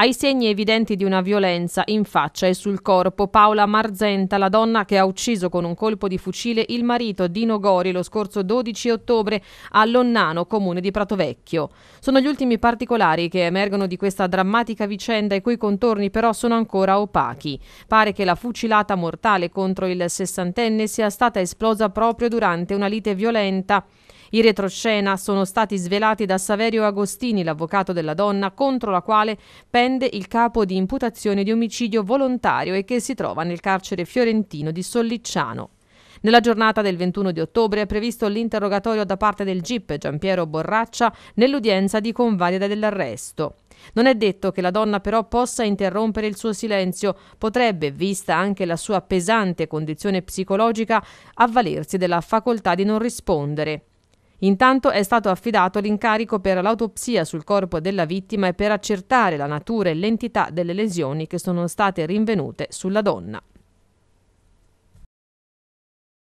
ai segni evidenti di una violenza in faccia e sul corpo Paola Marzenta, la donna che ha ucciso con un colpo di fucile il marito Dino Gori lo scorso 12 ottobre a Lonnano, comune di Pratovecchio. Sono gli ultimi particolari che emergono di questa drammatica vicenda i cui contorni però sono ancora opachi. Pare che la fucilata mortale contro il sessantenne sia stata esplosa proprio durante una lite violenta i retroscena sono stati svelati da Saverio Agostini, l'avvocato della donna, contro la quale pende il capo di imputazione di omicidio volontario e che si trova nel carcere fiorentino di Sollicciano. Nella giornata del 21 di ottobre è previsto l'interrogatorio da parte del GIP Giampiero Borraccia nell'udienza di convalida dell'arresto. Non è detto che la donna però possa interrompere il suo silenzio, potrebbe, vista anche la sua pesante condizione psicologica, avvalersi della facoltà di non rispondere. Intanto è stato affidato l'incarico per l'autopsia sul corpo della vittima e per accertare la natura e l'entità delle lesioni che sono state rinvenute sulla donna.